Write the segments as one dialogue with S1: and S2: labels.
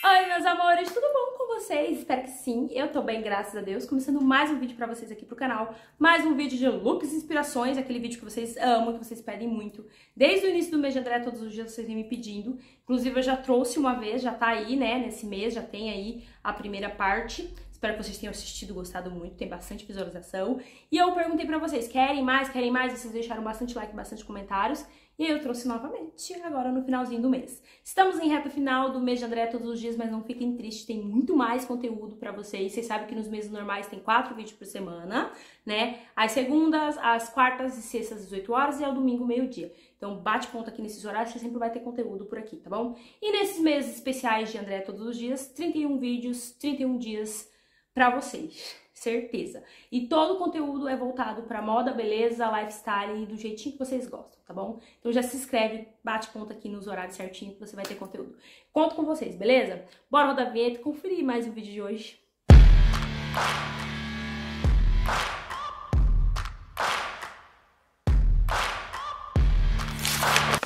S1: Oi, meus amores, tudo bom com vocês? Espero que sim, eu tô bem, graças a Deus. Começando mais um vídeo pra vocês aqui pro canal, mais um vídeo de looks e inspirações, aquele vídeo que vocês amam, que vocês pedem muito. Desde o início do mês de André, todos os dias vocês vêm me pedindo. Inclusive, eu já trouxe uma vez, já tá aí, né, nesse mês, já tem aí a primeira parte. Espero que vocês tenham assistido, gostado muito, tem bastante visualização. E eu perguntei pra vocês, querem mais, querem mais? Vocês deixaram bastante like, bastante comentários. E aí eu trouxe novamente, agora no finalzinho do mês. Estamos em reta final do mês de André todos os dias, mas não fiquem tristes, tem muito mais conteúdo para vocês. Vocês sabem que nos meses normais tem quatro vídeos por semana, né? As segundas, as quartas e sextas às 18 horas e ao domingo meio-dia. Então bate ponto aqui nesses horários, você sempre vai ter conteúdo por aqui, tá bom? E nesses meses especiais de André todos os dias, 31 vídeos, 31 dias para vocês certeza. E todo o conteúdo é voltado para moda, beleza, lifestyle e do jeitinho que vocês gostam, tá bom? Então já se inscreve, bate ponto aqui nos horários certinho que você vai ter conteúdo. Conto com vocês, beleza? Bora rodar a vinheta e conferir mais o vídeo de hoje.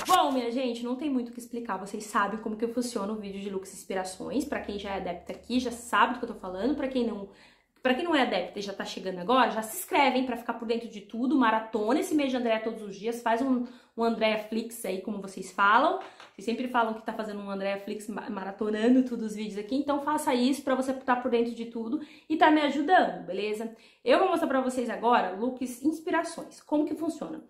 S1: Bom, minha gente, não tem muito o que explicar. Vocês sabem como que funciona o vídeo de looks e inspirações. Para quem já é adepta aqui, já sabe do que eu tô falando. Para quem não para quem não é adepto e já tá chegando agora, já se inscreve, hein, para ficar por dentro de tudo, maratona esse mês de André todos os dias, faz um, um Andréa Flix aí, como vocês falam. Vocês sempre falam que tá fazendo um Andréa Flix maratonando todos os vídeos aqui, então faça isso para você estar tá por dentro de tudo e tá me ajudando, beleza? Eu vou mostrar para vocês agora looks inspirações, como que funciona.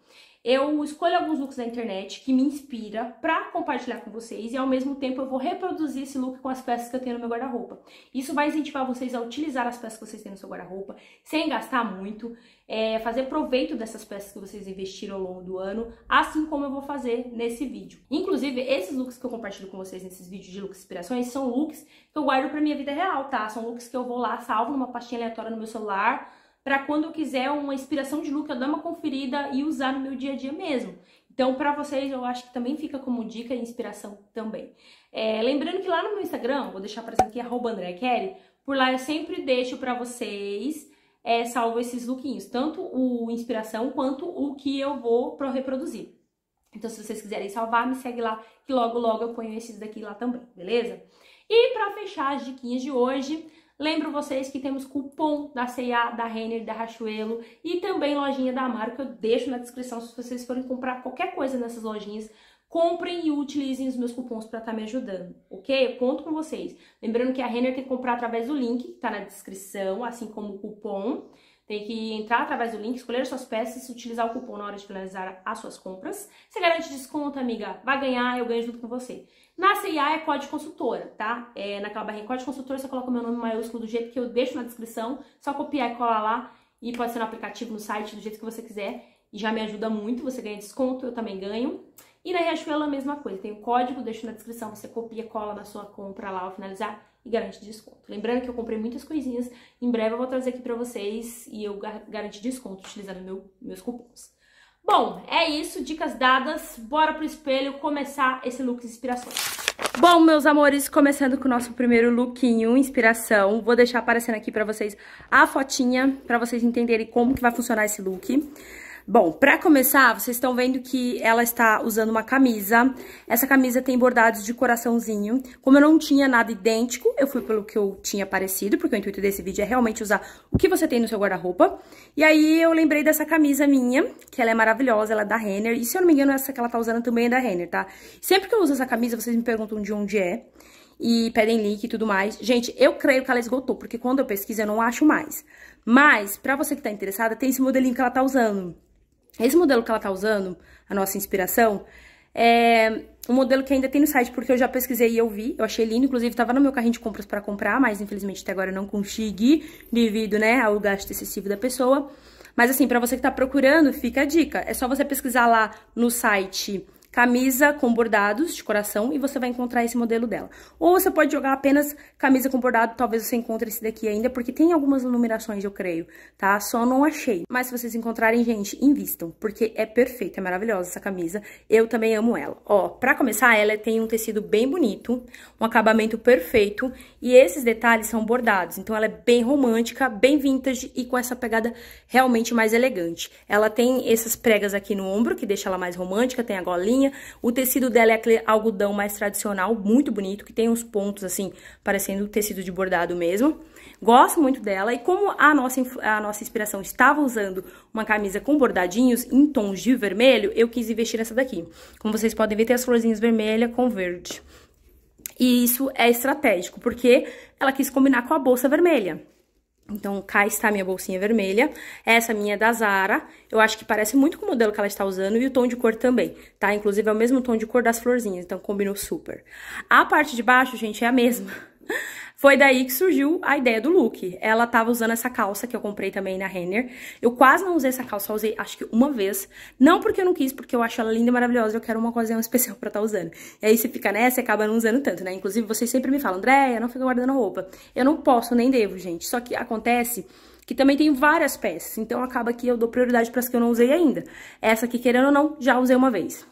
S1: Eu escolho alguns looks da internet que me inspira para compartilhar com vocês e ao mesmo tempo eu vou reproduzir esse look com as peças que eu tenho no meu guarda-roupa. Isso vai incentivar vocês a utilizar as peças que vocês têm no seu guarda-roupa sem gastar muito é, fazer proveito dessas peças que vocês investiram ao longo do ano, assim como eu vou fazer nesse vídeo. Inclusive, esses looks que eu compartilho com vocês nesses vídeos de looks inspirações são looks que eu guardo pra minha vida real, tá? São looks que eu vou lá, salvo numa pastinha aleatória no meu celular, para quando eu quiser uma inspiração de look, eu dar uma conferida e usar no meu dia a dia mesmo. Então, para vocês, eu acho que também fica como dica e inspiração também. É, lembrando que lá no meu Instagram, vou deixar aparecendo aqui, arroba André Kelly, por lá eu sempre deixo para vocês é, salvo esses lookinhos, tanto o inspiração quanto o que eu vou reproduzir. Então, se vocês quiserem salvar, me segue lá, que logo, logo eu ponho esses daqui lá também, beleza? E para fechar as diquinhas de hoje, lembro vocês que temos cupom da C&A, da Renner, da Rachuelo e também lojinha da Amaro, que eu deixo na descrição se vocês forem comprar qualquer coisa nessas lojinhas comprem e utilizem os meus cupons para estar tá me ajudando, ok? Eu conto com vocês. Lembrando que a Renner tem que comprar através do link que está na descrição, assim como o cupom. Tem que entrar através do link, escolher suas peças, utilizar o cupom na hora de finalizar as suas compras. Você garante desconto, amiga. Vai ganhar, eu ganho junto com você. Na CIA é código consultora, tá? É, naquela barrinha código consultora, você coloca o meu nome maiúsculo do jeito que eu deixo na descrição. Só copiar e colar lá. E pode ser no aplicativo, no site, do jeito que você quiser. E já me ajuda muito. Você ganha desconto, eu também ganho. E na Riachuelo a mesma coisa, tem o código, deixo na descrição, você copia, cola na sua compra lá ao finalizar e garante desconto. Lembrando que eu comprei muitas coisinhas, em breve eu vou trazer aqui pra vocês e eu garanto desconto utilizando meu, meus cupons. Bom, é isso, dicas dadas, bora pro espelho começar esse look de inspirações. Bom, meus amores, começando com o nosso primeiro lookinho, inspiração, vou deixar aparecendo aqui pra vocês a fotinha, pra vocês entenderem como que vai funcionar esse look. Bom, para começar, vocês estão vendo que ela está usando uma camisa. Essa camisa tem bordados de coraçãozinho. Como eu não tinha nada idêntico, eu fui pelo que eu tinha parecido, porque o intuito desse vídeo é realmente usar o que você tem no seu guarda-roupa. E aí eu lembrei dessa camisa minha, que ela é maravilhosa, ela é da Renner. E se eu não me engano, essa que ela tá usando também é da Renner, tá? Sempre que eu uso essa camisa, vocês me perguntam de onde é e pedem link e tudo mais. Gente, eu creio que ela esgotou, porque quando eu pesquiso eu não acho mais. Mas, pra você que tá interessada, tem esse modelinho que ela tá usando. Esse modelo que ela tá usando, a nossa inspiração, é um modelo que ainda tem no site, porque eu já pesquisei e eu vi, eu achei lindo, inclusive tava no meu carrinho de compras para comprar, mas infelizmente até agora eu não consegui, devido, né, ao gasto excessivo da pessoa. Mas assim, para você que tá procurando, fica a dica, é só você pesquisar lá no site camisa com bordados de coração e você vai encontrar esse modelo dela. Ou você pode jogar apenas camisa com bordado, talvez você encontre esse daqui ainda, porque tem algumas numerações, eu creio, tá? Só não achei. Mas se vocês encontrarem, gente, invistam, porque é perfeita, é maravilhosa essa camisa. Eu também amo ela. Ó, pra começar, ela tem um tecido bem bonito, um acabamento perfeito, e esses detalhes são bordados. Então, ela é bem romântica, bem vintage e com essa pegada realmente mais elegante. Ela tem essas pregas aqui no ombro, que deixa ela mais romântica, tem a golinha, o tecido dela é aquele algodão mais tradicional, muito bonito, que tem uns pontos, assim, parecendo tecido de bordado mesmo. Gosto muito dela e como a nossa, a nossa inspiração estava usando uma camisa com bordadinhos em tons de vermelho, eu quis investir nessa daqui. Como vocês podem ver, tem as florzinhas vermelhas com verde. E isso é estratégico, porque ela quis combinar com a bolsa vermelha. Então, cá está a minha bolsinha vermelha. Essa minha é da Zara. Eu acho que parece muito com o modelo que ela está usando e o tom de cor também, tá? Inclusive, é o mesmo tom de cor das florzinhas, então combinou super. A parte de baixo, gente, é a mesma. Foi daí que surgiu a ideia do look. Ela tava usando essa calça que eu comprei também na Renner. Eu quase não usei essa calça, usei acho que uma vez. Não porque eu não quis, porque eu acho ela linda e maravilhosa, eu quero uma coisinha especial pra estar tá usando. E aí você fica nessa e acaba não usando tanto, né? Inclusive vocês sempre me falam, Andréia, não fica guardando roupa. Eu não posso, nem devo, gente. Só que acontece que também tem várias peças, então acaba que eu dou prioridade para as que eu não usei ainda. Essa aqui, querendo ou não, já usei uma vez.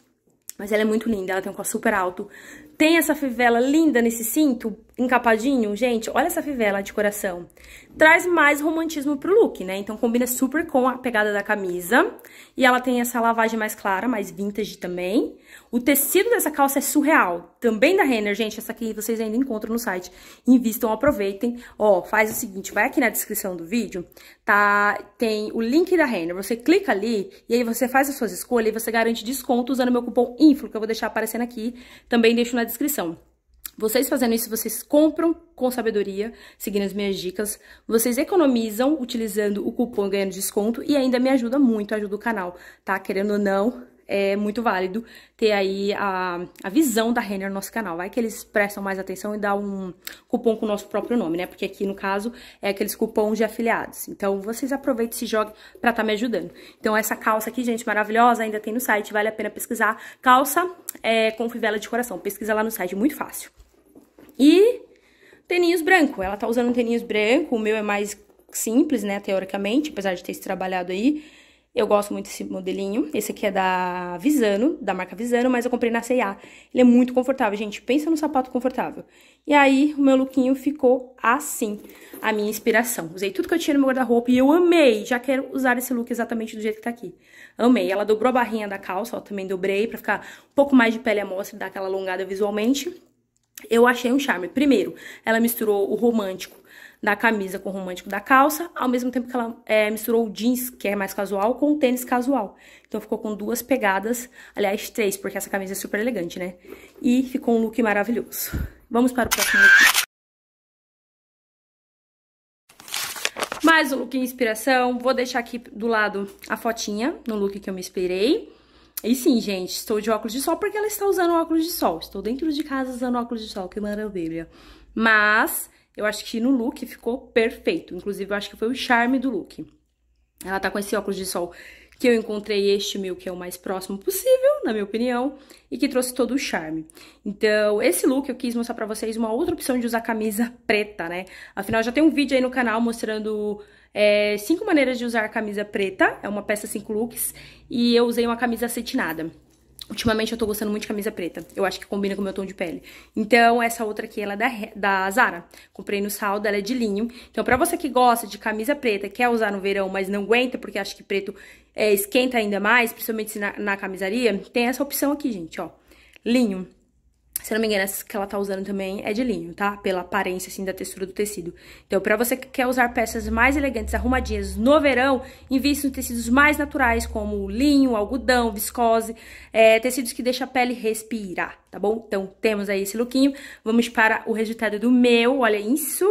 S1: Mas ela é muito linda, ela tem um cor super alto. Tem essa fivela linda nesse cinto, encapadinho, gente, olha essa fivela de coração. Traz mais romantismo pro look, né? Então combina super com a pegada da camisa. E ela tem essa lavagem mais clara, mais vintage também. O tecido dessa calça é surreal. Também da Renner, gente. Essa aqui vocês ainda encontram no site. Invistam, aproveitem. Ó, faz o seguinte, vai aqui na descrição do vídeo, tá? Tem o link da Renner. Você clica ali e aí você faz as suas escolhas e você garante desconto usando meu cupom INFLO, que eu vou deixar aparecendo aqui. Também deixo na descrição. Vocês fazendo isso, vocês compram com sabedoria, seguindo as minhas dicas. Vocês economizam utilizando o cupom ganhando desconto e ainda me ajuda muito, ajuda o canal, tá? Querendo ou não, é muito válido ter aí a, a visão da Renner no nosso canal. Vai que eles prestam mais atenção e dá um cupom com o nosso próprio nome, né? Porque aqui, no caso, é aqueles cupons de afiliados. Então, vocês aproveitem e se joguem pra estar tá me ajudando. Então, essa calça aqui, gente, maravilhosa, ainda tem no site, vale a pena pesquisar. Calça é, com fivela de coração, pesquisa lá no site, muito fácil. E teninhos branco. Ela tá usando um branco, o meu é mais simples, né, teoricamente, apesar de ter se trabalhado aí. Eu gosto muito desse modelinho. Esse aqui é da Visano, da marca Visano, mas eu comprei na C&A. Ele é muito confortável, gente. Pensa no sapato confortável. E aí, o meu lookinho ficou assim, a minha inspiração. Usei tudo que eu tinha no meu guarda-roupa e eu amei. Já quero usar esse look exatamente do jeito que tá aqui. Amei. Ela dobrou a barrinha da calça, ó, também dobrei pra ficar um pouco mais de pele à mostra e dar aquela alongada visualmente eu achei um charme. Primeiro, ela misturou o romântico da camisa com o romântico da calça, ao mesmo tempo que ela é, misturou o jeans, que é mais casual, com o tênis casual. Então ficou com duas pegadas, aliás, três, porque essa camisa é super elegante, né? E ficou um look maravilhoso. Vamos para o próximo look. Mais um look inspiração. Vou deixar aqui do lado a fotinha no look que eu me inspirei. E sim, gente, estou de óculos de sol porque ela está usando óculos de sol. Estou dentro de casa usando óculos de sol, que maravilha. Mas eu acho que no look ficou perfeito. Inclusive, eu acho que foi o charme do look. Ela tá com esse óculos de sol que eu encontrei este meu, que é o mais próximo possível, na minha opinião, e que trouxe todo o charme. Então, esse look eu quis mostrar pra vocês uma outra opção de usar camisa preta, né? Afinal, já tem um vídeo aí no canal mostrando é, cinco maneiras de usar camisa preta, é uma peça cinco looks, e eu usei uma camisa acetinada. Ultimamente eu tô gostando muito de camisa preta. Eu acho que combina com o meu tom de pele. Então, essa outra aqui, ela é da, da Zara. Comprei no saldo, ela é de linho. Então, pra você que gosta de camisa preta, quer usar no verão, mas não aguenta, porque acha que preto é, esquenta ainda mais, principalmente na, na camisaria, tem essa opção aqui, gente, ó. Linho. Se não me engano, essa que ela tá usando também é de linho, tá? Pela aparência, assim, da textura do tecido. Então, pra você que quer usar peças mais elegantes, arrumadinhas no verão, invista em tecidos mais naturais, como linho, algodão, viscose, é, tecidos que deixam a pele respirar, tá bom? Então, temos aí esse lookinho. Vamos para o resultado do meu, olha isso.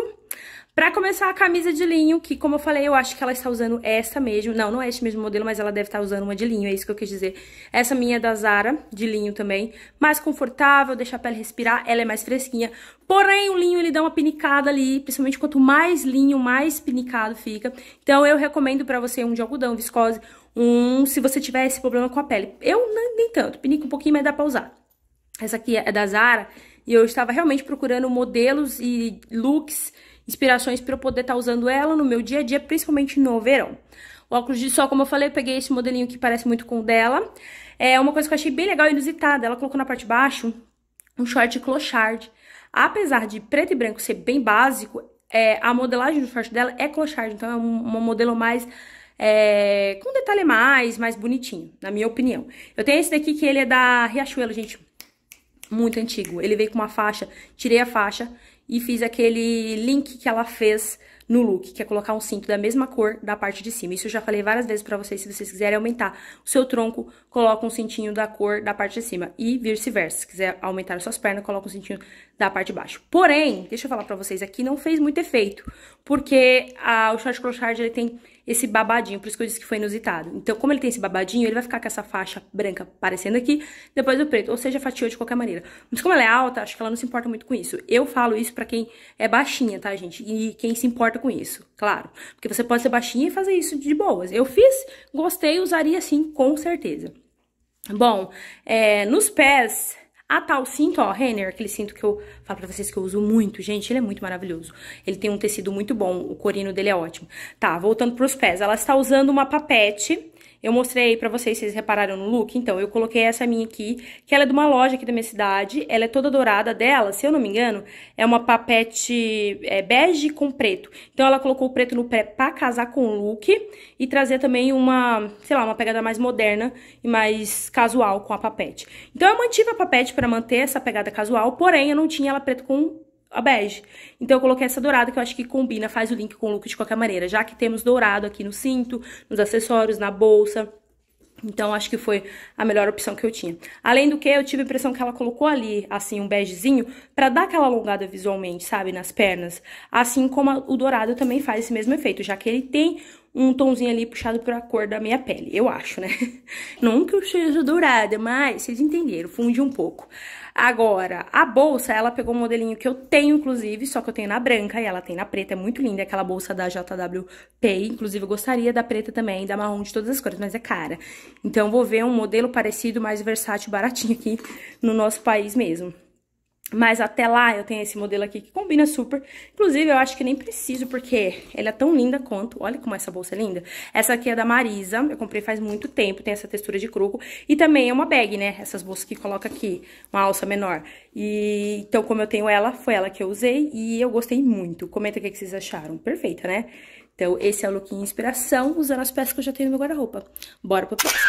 S1: Pra começar, a camisa de linho, que como eu falei, eu acho que ela está usando essa mesmo. Não, não é este mesmo modelo, mas ela deve estar usando uma de linho, é isso que eu quis dizer. Essa minha é da Zara, de linho também. Mais confortável, deixa a pele respirar, ela é mais fresquinha. Porém, o linho, ele dá uma pinicada ali, principalmente quanto mais linho, mais pinicado fica. Então, eu recomendo pra você um de algodão, viscose, um se você tiver esse problema com a pele. Eu nem, nem tanto, pinica um pouquinho, mas dá pra usar. Essa aqui é da Zara, e eu estava realmente procurando modelos e looks inspirações para eu poder estar tá usando ela no meu dia a dia, principalmente no verão. O óculos de sol, como eu falei, eu peguei esse modelinho que parece muito com o dela. É uma coisa que eu achei bem legal e inusitada. Ela colocou na parte de baixo um short clochard. Apesar de preto e branco ser bem básico, é, a modelagem do short dela é clochard. Então é um, um modelo mais... É, com detalhe mais, mais bonitinho, na minha opinião. Eu tenho esse daqui que ele é da Riachuelo, gente muito antigo. Ele veio com uma faixa, tirei a faixa, e fiz aquele link que ela fez no look, que é colocar um cinto da mesma cor da parte de cima. Isso eu já falei várias vezes pra vocês, se vocês quiserem aumentar o seu tronco, coloca um cintinho da cor da parte de cima e vice-versa. Se quiser aumentar as suas pernas, coloca um cintinho da parte de baixo. Porém, deixa eu falar pra vocês aqui, não fez muito efeito, porque a, o short crochard, ele tem esse babadinho, por isso que eu disse que foi inusitado. Então, como ele tem esse babadinho, ele vai ficar com essa faixa branca aparecendo aqui, depois o preto, ou seja, fatiou de qualquer maneira. Mas como ela é alta, acho que ela não se importa muito com isso. Eu falo isso para quem é baixinha, tá, gente? E quem se importa com isso, claro. Porque você pode ser baixinha e fazer isso de boas. Eu fiz, gostei, usaria sim, com certeza. Bom, é, nos pés, a tal cinto, ó, Renner, aquele cinto que eu falo pra vocês que eu uso muito, gente, ele é muito maravilhoso. Ele tem um tecido muito bom, o corino dele é ótimo. Tá, voltando pros pés, ela está usando uma papete eu mostrei para vocês, vocês repararam no look? Então, eu coloquei essa minha aqui, que ela é de uma loja aqui da minha cidade. Ela é toda dourada dela, se eu não me engano, é uma papete é, bege com preto. Então, ela colocou o preto no pé pra casar com o look e trazer também uma, sei lá, uma pegada mais moderna e mais casual com a papete. Então, eu mantive a papete para manter essa pegada casual, porém, eu não tinha ela preto com a bege. Então eu coloquei essa dourada que eu acho que combina, faz o link com o look de qualquer maneira. Já que temos dourado aqui no cinto, nos acessórios, na bolsa. Então acho que foi a melhor opção que eu tinha. Além do que, eu tive a impressão que ela colocou ali, assim, um begezinho para dar aquela alongada visualmente, sabe, nas pernas. Assim como a, o dourado também faz esse mesmo efeito, já que ele tem um tonzinho ali puxado pra cor da minha pele, eu acho, né? Não que eu seja dourada, mas vocês entenderam, funde um pouco. Agora, a bolsa, ela pegou um modelinho que eu tenho, inclusive, só que eu tenho na branca e ela tem na preta, é muito linda, é aquela bolsa da JW Pay, inclusive eu gostaria da preta também, da marrom, de todas as cores, mas é cara. Então, vou ver um modelo parecido, mais versátil, baratinho aqui no nosso país mesmo. Mas até lá eu tenho esse modelo aqui que combina super. Inclusive, eu acho que nem preciso, porque ela é tão linda quanto. Olha como essa bolsa é linda. Essa aqui é da Marisa, eu comprei faz muito tempo, tem essa textura de croco. E também é uma bag, né? Essas bolsas que coloca aqui, uma alça menor. E então, como eu tenho ela, foi ela que eu usei e eu gostei muito. Comenta o que vocês acharam. Perfeita, né? Então, esse é o look inspiração, usando as peças que eu já tenho no meu guarda-roupa. Bora pro próximo!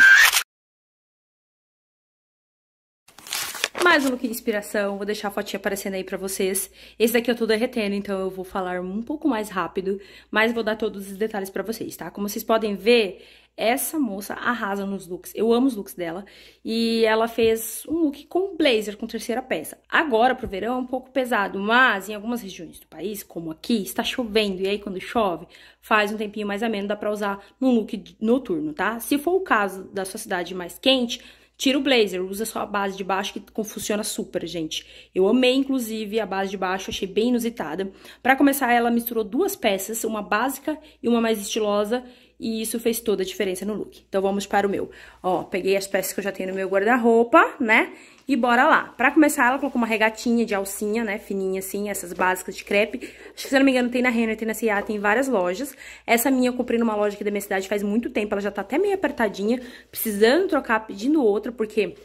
S1: mais um look de inspiração, vou deixar a fotinha aparecendo aí pra vocês. Esse daqui eu tô derretendo, então eu vou falar um pouco mais rápido, mas vou dar todos os detalhes pra vocês, tá? Como vocês podem ver, essa moça arrasa nos looks. Eu amo os looks dela. E ela fez um look com blazer, com terceira peça. Agora, pro verão, é um pouco pesado. Mas em algumas regiões do país, como aqui, está chovendo. E aí, quando chove, faz um tempinho mais ameno. Dá pra usar num look noturno, tá? Se for o caso da sua cidade mais quente, Tira o blazer, usa só a base de baixo que funciona super, gente. Eu amei, inclusive, a base de baixo, achei bem inusitada. Para começar, ela misturou duas peças, uma básica e uma mais estilosa, e isso fez toda a diferença no look. Então, vamos para o meu. Ó, peguei as peças que eu já tenho no meu guarda-roupa, né? E bora lá. Pra começar, ela colocou uma regatinha de alcinha, né? Fininha assim, essas básicas de crepe. Acho que, se eu não me engano, tem na Renner, tem na C&A, tem em várias lojas. Essa minha eu comprei numa loja aqui da minha cidade faz muito tempo. Ela já tá até meio apertadinha, precisando trocar, pedindo outra, porque...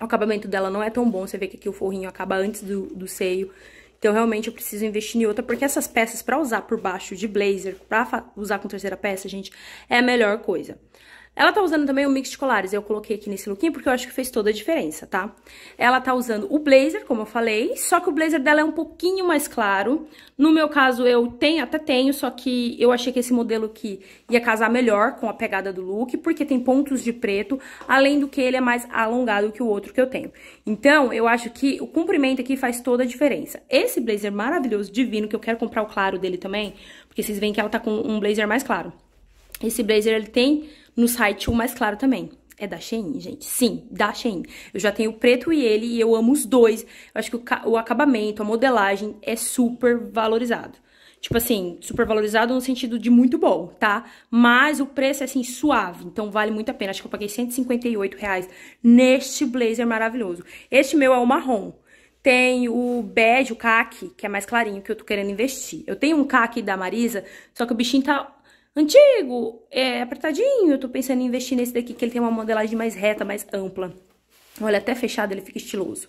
S1: O acabamento dela não é tão bom, você vê que aqui o forrinho acaba antes do, do seio. Então, realmente, eu preciso investir em outra, porque essas peças para usar por baixo de blazer, pra usar com terceira peça, gente, é a melhor coisa. Ela tá usando também o mix de colares, eu coloquei aqui nesse lookinho porque eu acho que fez toda a diferença, tá? Ela tá usando o blazer, como eu falei, só que o blazer dela é um pouquinho mais claro. No meu caso, eu tenho, até tenho, só que eu achei que esse modelo aqui ia casar melhor com a pegada do look, porque tem pontos de preto, além do que ele é mais alongado que o outro que eu tenho. Então, eu acho que o comprimento aqui faz toda a diferença. Esse blazer maravilhoso, divino, que eu quero comprar o claro dele também, porque vocês veem que ela tá com um blazer mais claro. Esse blazer, ele tem no site O Mais Claro também. É da Shein, gente? Sim, da Shein. Eu já tenho o preto e ele e eu amo os dois. Eu acho que o, o acabamento, a modelagem é super valorizado. Tipo assim, super valorizado no sentido de muito bom, tá? Mas o preço é assim, suave, então vale muito a pena. Acho que eu paguei 158 reais neste blazer maravilhoso. Este meu é o marrom. Tem o bege, o caque, que é mais clarinho, que eu tô querendo investir. Eu tenho um caque da Marisa, só que o bichinho tá antigo, é, apertadinho. Eu tô pensando em investir nesse daqui, que ele tem uma modelagem mais reta, mais ampla. Olha, até fechado ele fica estiloso.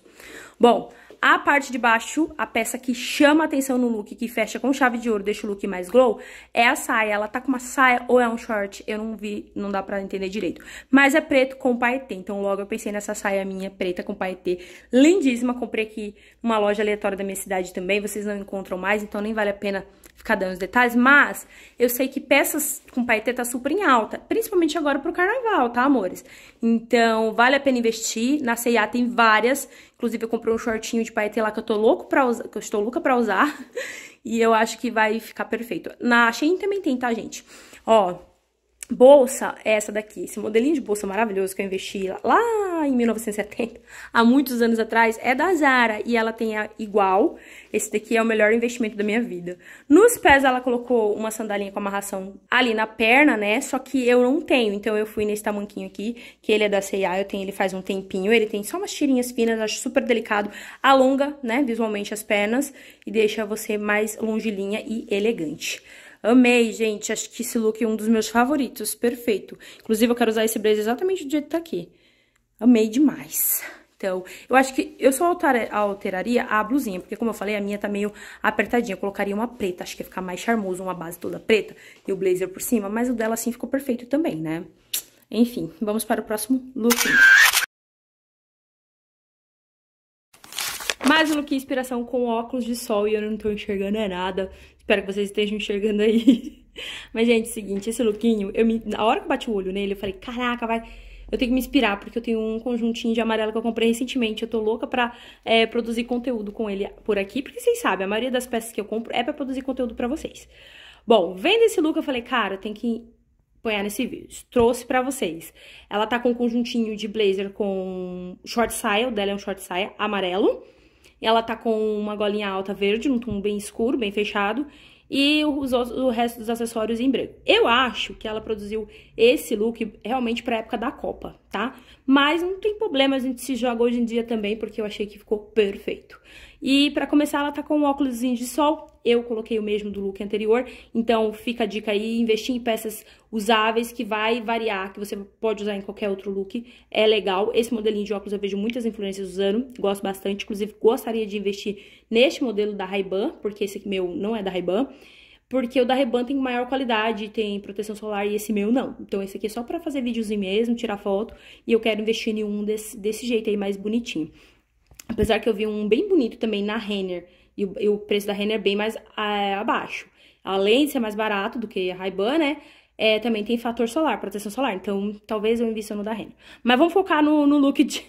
S1: Bom, a parte de baixo, a peça que chama atenção no look, que fecha com chave de ouro, deixa o look mais glow, é a saia. Ela tá com uma saia ou é um short, eu não vi, não dá pra entender direito. Mas é preto com paetê, então logo eu pensei nessa saia minha, preta com paetê, lindíssima. Comprei aqui numa loja aleatória da minha cidade também, vocês não encontram mais, então nem vale a pena ficar dando os detalhes, mas eu sei que peças com paetê tá super em alta, principalmente agora pro carnaval, tá, amores? Então, vale a pena investir. Na C&A tem várias, inclusive eu comprei um shortinho de paetê lá que eu tô louco pra usar, que eu estou louca pra usar, e eu acho que vai ficar perfeito. Na Shein também tem, tá, gente? Ó, Bolsa é essa daqui, esse modelinho de bolsa maravilhoso que eu investi lá em 1970, há muitos anos atrás, é da Zara e ela tem a igual. Esse daqui é o melhor investimento da minha vida. Nos pés ela colocou uma sandalinha com amarração ali na perna, né? Só que eu não tenho, então eu fui nesse tamanquinho aqui, que ele é da C&A, eu tenho ele faz um tempinho. Ele tem só umas tirinhas finas, acho super delicado, alonga, né, visualmente as pernas e deixa você mais longilinha e elegante. Amei, gente. Acho que esse look é um dos meus favoritos. Perfeito. Inclusive, eu quero usar esse blazer exatamente do jeito que tá aqui. Amei demais. Então, eu acho que eu só alteraria a blusinha, porque como eu falei, a minha tá meio apertadinha. Eu colocaria uma preta, acho que ia ficar mais charmoso, uma base toda preta e o blazer por cima, mas o dela assim ficou perfeito também, né? Enfim, vamos para o próximo look. Mais um look inspiração com óculos de sol e eu não tô enxergando é nada. Espero que vocês estejam enxergando aí. Mas, gente, é seguinte, esse lookinho, eu me, na hora que eu bati o olho nele, eu falei, caraca, vai... Eu tenho que me inspirar, porque eu tenho um conjuntinho de amarelo que eu comprei recentemente. Eu tô louca pra é, produzir conteúdo com ele por aqui, porque vocês sabem, a maioria das peças que eu compro é pra produzir conteúdo pra vocês. Bom, vendo esse look, eu falei, cara, eu tenho que apanhar nesse vídeo. Trouxe para vocês. Ela tá com um conjuntinho de blazer com short saia, o dela é um short saia amarelo. Ela tá com uma golinha alta verde, um tom bem escuro, bem fechado. E os, o resto dos acessórios em branco. Eu acho que ela produziu esse look realmente pra época da Copa, tá? Mas não tem problema, a gente se joga hoje em dia também, porque eu achei que ficou perfeito. E para começar, ela tá com um óculos de sol. Eu coloquei o mesmo do look anterior, então fica a dica aí, investir em peças usáveis que vai variar, que você pode usar em qualquer outro look, é legal. Esse modelinho de óculos eu vejo muitas influências usando, gosto bastante, inclusive gostaria de investir neste modelo da Ray-Ban, porque esse aqui meu não é da Ray-Ban porque o da Reban tem maior qualidade, tem proteção solar e esse meu não. Então esse aqui é só para fazer videozinho mesmo, tirar foto, e eu quero investir em um desse, desse jeito aí mais bonitinho. Apesar que eu vi um bem bonito também na Renner. E o, e o preço da Renner é bem mais é, abaixo. Além de ser mais barato do que a Ray-Ban, né? É, também tem fator solar, proteção solar. Então, talvez eu invista no da Renner. Mas vamos focar no, no look de,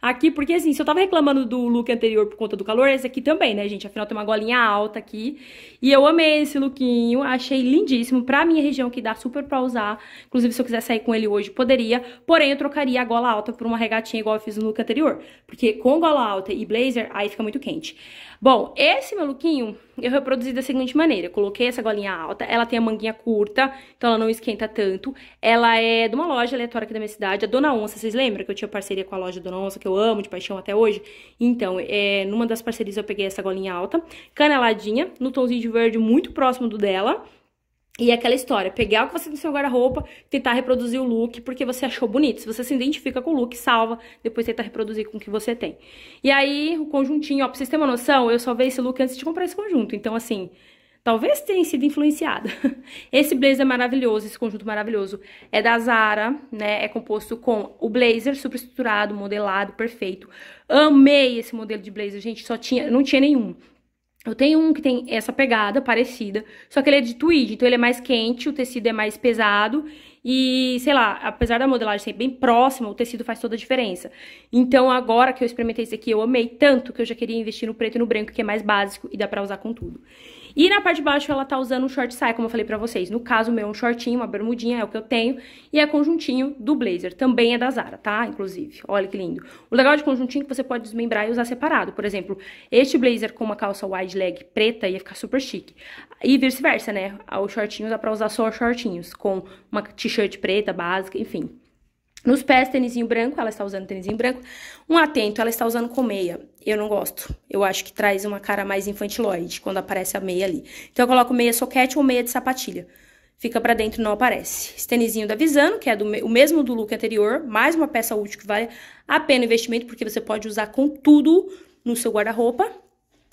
S1: Aqui, porque assim, se eu tava reclamando do look anterior por conta do calor, esse aqui também, né, gente? Afinal, tem uma golinha alta aqui. E eu amei esse lookinho, achei lindíssimo. Pra minha região, que dá super pra usar. Inclusive, se eu quiser sair com ele hoje, poderia. Porém, eu trocaria a gola alta por uma regatinha igual eu fiz no look anterior. Porque com gola alta e blazer, aí fica muito quente. Bom, esse meu lookinho eu reproduzi da seguinte maneira. Eu coloquei essa golinha alta, ela tem a manguinha curta, então ela não esquenta tanto. Ela é de uma loja aleatória aqui da minha cidade, a Dona Onça. Vocês lembram que eu tinha parceria com a loja Dona Onça, que eu amo de paixão até hoje? Então, é, numa das parcerias eu peguei essa golinha alta, caneladinha, no tomzinho de verde muito próximo do dela. E é aquela história, pegar o que você tem no seu guarda-roupa, tentar reproduzir o look porque você achou bonito. Se você se identifica com o look, salva, depois tenta reproduzir com o que você tem. E aí, o conjuntinho, ó, pra vocês terem uma noção, eu só vejo esse look antes de comprar esse conjunto. Então, assim, talvez tenha sido influenciada. Esse blazer maravilhoso, esse conjunto maravilhoso, é da Zara, né? É composto com o blazer super estruturado modelado, perfeito. Amei esse modelo de blazer, gente, só tinha, não tinha nenhum. Eu tenho um que tem essa pegada parecida, só que ele é de tweed, então ele é mais quente, o tecido é mais pesado e, sei lá, apesar da modelagem ser bem próxima, o tecido faz toda a diferença. Então, agora que eu experimentei esse aqui, eu amei tanto que eu já queria investir no preto e no branco, que é mais básico e dá pra usar com tudo. E na parte de baixo ela tá usando um short saia, como eu falei pra vocês. No caso, o meu é um shortinho, uma bermudinha, é o que eu tenho. E é conjuntinho do blazer, também é da Zara, tá? Inclusive, olha que lindo. O legal de conjuntinho é que você pode desmembrar e usar separado. Por exemplo, este blazer com uma calça wide leg preta ia ficar super chique. E vice-versa, né? O shortinho dá pra usar só shortinhos, com uma t-shirt preta, básica, enfim. Nos pés, tênisinho branco, ela está usando tênisinho branco. Um atento, ela está usando com meia. Eu não gosto. Eu acho que traz uma cara mais infantiloide quando aparece a meia ali. Então, eu coloco meia soquete ou meia de sapatilha. Fica pra dentro, não aparece. Esse tênisinho da Visano, que é do, o mesmo do look anterior. Mais uma peça útil que vale a pena o investimento, porque você pode usar com tudo no seu guarda-roupa.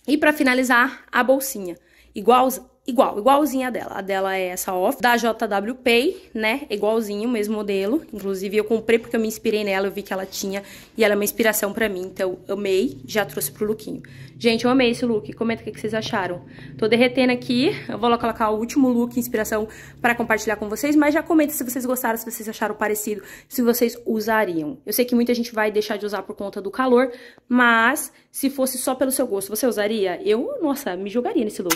S1: E para finalizar, a bolsinha. Igual igual, igualzinha a dela. A dela é essa off, da JW Pay, né? Igualzinho, mesmo modelo. Inclusive, eu comprei porque eu me inspirei nela, eu vi que ela tinha e ela é uma inspiração para mim, então amei, já trouxe pro lookinho. Gente, eu amei esse look, comenta o que vocês acharam. Tô derretendo aqui, eu vou colocar o último look, inspiração, para compartilhar com vocês, mas já comenta se vocês gostaram, se vocês acharam parecido, se vocês usariam. Eu sei que muita gente vai deixar de usar por conta do calor, mas se fosse só pelo seu gosto, você usaria? Eu, nossa, me jogaria nesse look.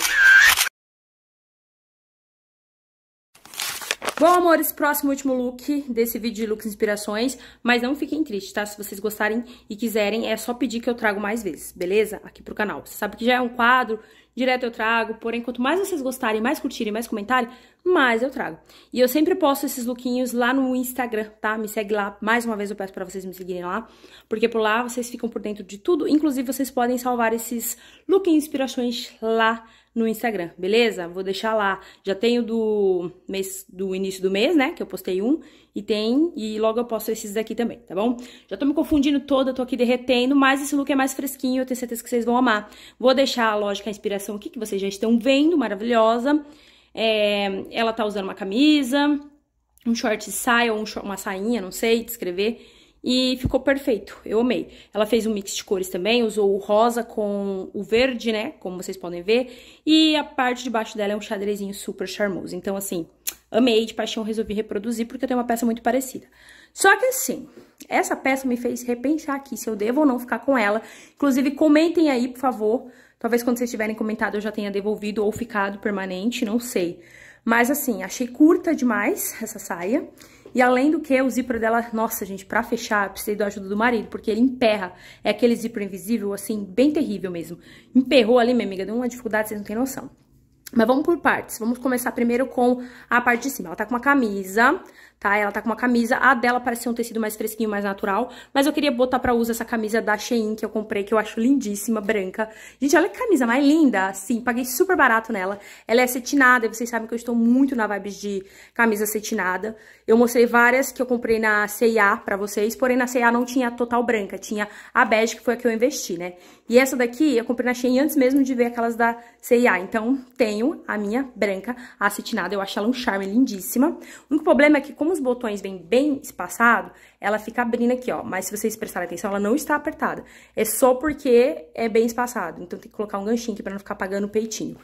S1: Bom, amores, próximo último look desse vídeo de looks inspirações, mas não fiquem tristes, tá? Se vocês gostarem e quiserem, é só pedir que eu trago mais vezes, beleza? Aqui pro canal. Você sabe que já é um quadro, direto eu trago, porém, quanto mais vocês gostarem, mais curtirem, mais comentarem, mais eu trago. E eu sempre posto esses lookinhos lá no Instagram, tá? Me segue lá, mais uma vez eu peço pra vocês me seguirem lá, porque por lá vocês ficam por dentro de tudo, inclusive vocês podem salvar esses lookinhos inspirações lá, no Instagram, beleza? Vou deixar lá. Já tenho do mês do início do mês, né, que eu postei um, e tem e logo eu posto esses daqui também, tá bom? Já tô me confundindo toda, tô aqui derretendo, mas esse look é mais fresquinho, eu tenho certeza que vocês vão amar. Vou deixar a lógica a inspiração aqui que vocês já estão vendo, maravilhosa. É, ela tá usando uma camisa, um short saia ou um, uma sainha, não sei descrever e ficou perfeito, eu amei. Ela fez um mix de cores também, usou o rosa com o verde, né, como vocês podem ver, e a parte de baixo dela é um xadrezinho super charmoso. Então, assim, amei, de paixão resolvi reproduzir, porque eu tenho uma peça muito parecida. Só que assim, essa peça me fez repensar aqui se eu devo ou não ficar com ela. Inclusive, comentem aí, por favor, talvez quando vocês tiverem comentado eu já tenha devolvido ou ficado permanente, não sei. Mas assim, achei curta demais essa saia, e além do que, o zíper dela, nossa, gente, pra fechar, precisei da ajuda do marido, porque ele emperra. É aquele zíper invisível, assim, bem terrível mesmo. Emperrou ali, minha amiga, deu uma dificuldade, vocês não têm noção. Mas vamos por partes. Vamos começar primeiro com a parte de cima. Ela tá com uma camisa, tá? Ela tá com uma camisa, a dela parece ser um tecido mais fresquinho, mais natural, mas eu queria botar pra uso essa camisa da Shein que eu comprei, que eu acho lindíssima, branca. Gente, olha que camisa mais linda, sim, paguei super barato nela. Ela é e vocês sabem que eu estou muito na vibe de camisa acetinada Eu mostrei várias que eu comprei na C&A pra vocês, porém na C&A não tinha a total branca, tinha a bege, que foi a que eu investi, né? E essa daqui eu comprei na Shein antes mesmo de ver aquelas da C&A, então tenho a minha branca, acetinada eu acho ela um charme lindíssima. O único problema é que como os botões vêm bem espaçado, ela fica abrindo aqui, ó. Mas se vocês prestarem atenção, ela não está apertada. É só porque é bem espaçado. Então, tem que colocar um ganchinho aqui pra não ficar pagando o peitinho.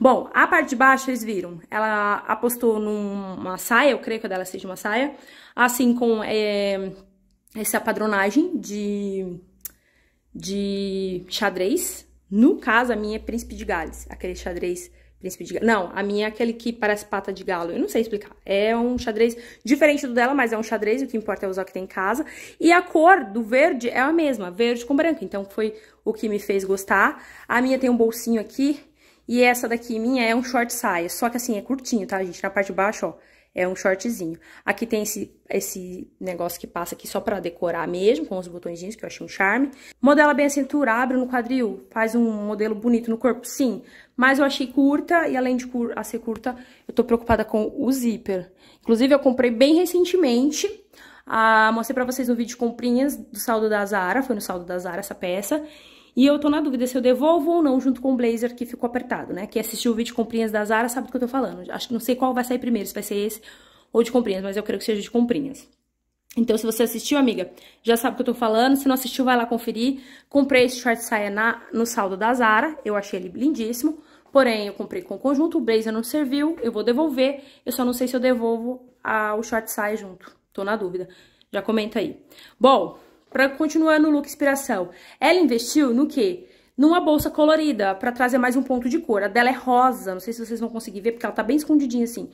S1: Bom, a parte de baixo, vocês viram, ela apostou numa saia, eu creio que a dela seja uma saia, assim com é, essa padronagem de, de xadrez. No caso, a minha é Príncipe de Gales, aquele xadrez Príncipe de Galo. Não, a minha é aquele que parece pata de galo. Eu não sei explicar. É um xadrez diferente do dela, mas é um xadrez. O que importa é usar o que tem em casa. E a cor do verde é a mesma, verde com branco. Então foi o que me fez gostar. A minha tem um bolsinho aqui. E essa daqui minha é um short saia. Só que assim, é curtinho, tá, gente? Na parte de baixo, ó. É um shortzinho. Aqui tem esse, esse negócio que passa aqui só pra decorar mesmo, com os botõezinhos, que eu achei um charme. Modela bem a cintura, abre no quadril, faz um modelo bonito no corpo, sim. Mas eu achei curta e além de cur a ser curta, eu tô preocupada com o zíper. Inclusive, eu comprei bem recentemente. Ah, mostrei pra vocês no vídeo de comprinhas do saldo da Zara. Foi no saldo da Zara essa peça. E eu tô na dúvida se eu devolvo ou não junto com o blazer que ficou apertado, né? Quem assistiu o vídeo de comprinhas da Zara sabe do que eu tô falando. Acho que não sei qual vai sair primeiro, se vai ser esse ou de comprinhas, mas eu quero que seja de comprinhas. Então, se você assistiu, amiga, já sabe o que eu tô falando. Se não assistiu, vai lá conferir. Comprei esse short saia na, no saldo da Zara. Eu achei ele lindíssimo. Porém, eu comprei com o conjunto, o blazer não serviu, eu vou devolver. Eu só não sei se eu devolvo a, o short sai junto. Tô na dúvida. Já comenta aí. Bom, pra continuar no look inspiração. Ela investiu no quê? Numa bolsa colorida, pra trazer mais um ponto de cor. A dela é rosa, não sei se vocês vão conseguir ver, porque ela tá bem escondidinha assim.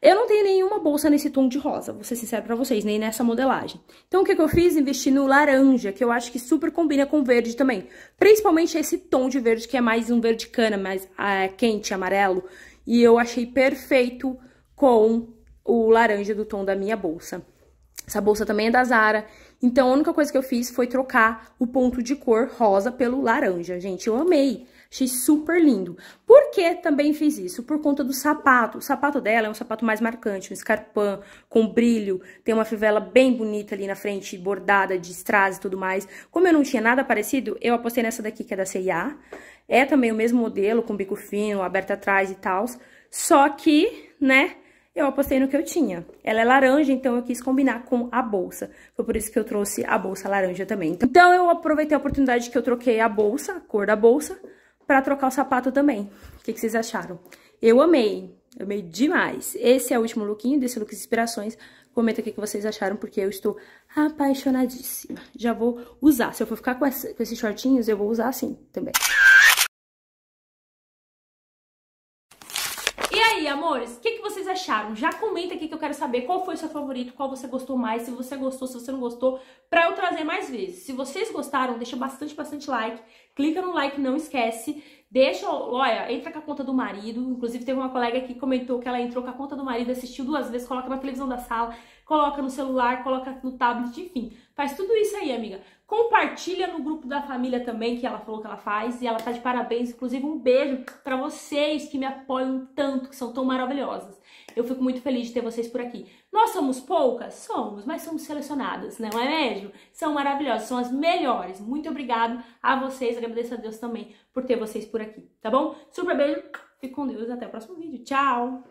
S1: Eu não tenho nenhuma bolsa nesse tom de rosa, vou ser sincero pra vocês, nem nessa modelagem. Então, o que, que eu fiz? Investi no laranja, que eu acho que super combina com verde também. Principalmente esse tom de verde, que é mais um verde cana, mais ah, é quente, amarelo. E eu achei perfeito com o laranja do tom da minha bolsa. Essa bolsa também é da Zara. Então, a única coisa que eu fiz foi trocar o ponto de cor rosa pelo laranja, gente. Eu amei. Achei super lindo. Por que também fiz isso? Por conta do sapato. O sapato dela é um sapato mais marcante, um escarpão com brilho. Tem uma fivela bem bonita ali na frente, bordada de strass e tudo mais. Como eu não tinha nada parecido, eu apostei nessa daqui que é da C&A. É também o mesmo modelo, com bico fino, aberto atrás e tal. Só que, né eu apostei no que eu tinha. Ela é laranja, então eu quis combinar com a bolsa. Foi por isso que eu trouxe a bolsa laranja também. Então eu aproveitei a oportunidade que eu troquei a bolsa, a cor da bolsa, para trocar o sapato também. O que, que vocês acharam? Eu amei, amei demais. Esse é o último lookinho desse Looks Inspirações. Comenta o que, vocês acharam, porque eu estou apaixonadíssima. Já vou usar. Se eu for ficar com, essa, com esses shortinhos, eu vou usar assim também. amores, o que, que vocês acharam? Já comenta aqui que eu quero saber qual foi o seu favorito, qual você gostou mais, se você gostou, se você não gostou, pra eu trazer mais vezes. Se vocês gostaram, deixa bastante, bastante like. Clica no like, não esquece. Deixa, olha, entra com a conta do marido. Inclusive, teve uma colega que comentou que ela entrou com a conta do marido, assistiu duas vezes, coloca na televisão da sala, coloca no celular, coloca no tablet, enfim. Faz tudo isso aí, amiga. Compartilha no grupo da família também, que ela falou que ela faz, e ela tá de parabéns. Inclusive, um beijo para vocês que me apoiam tanto, que são tão maravilhosas. Eu fico muito feliz de ter vocês por aqui. Nós somos poucas? Somos, mas somos selecionadas, não é mesmo? São maravilhosas, são as melhores. Muito obrigado a vocês, agradeço a Deus também por ter vocês por aqui, tá bom? Super beijo, fique com Deus, até o próximo vídeo. Tchau!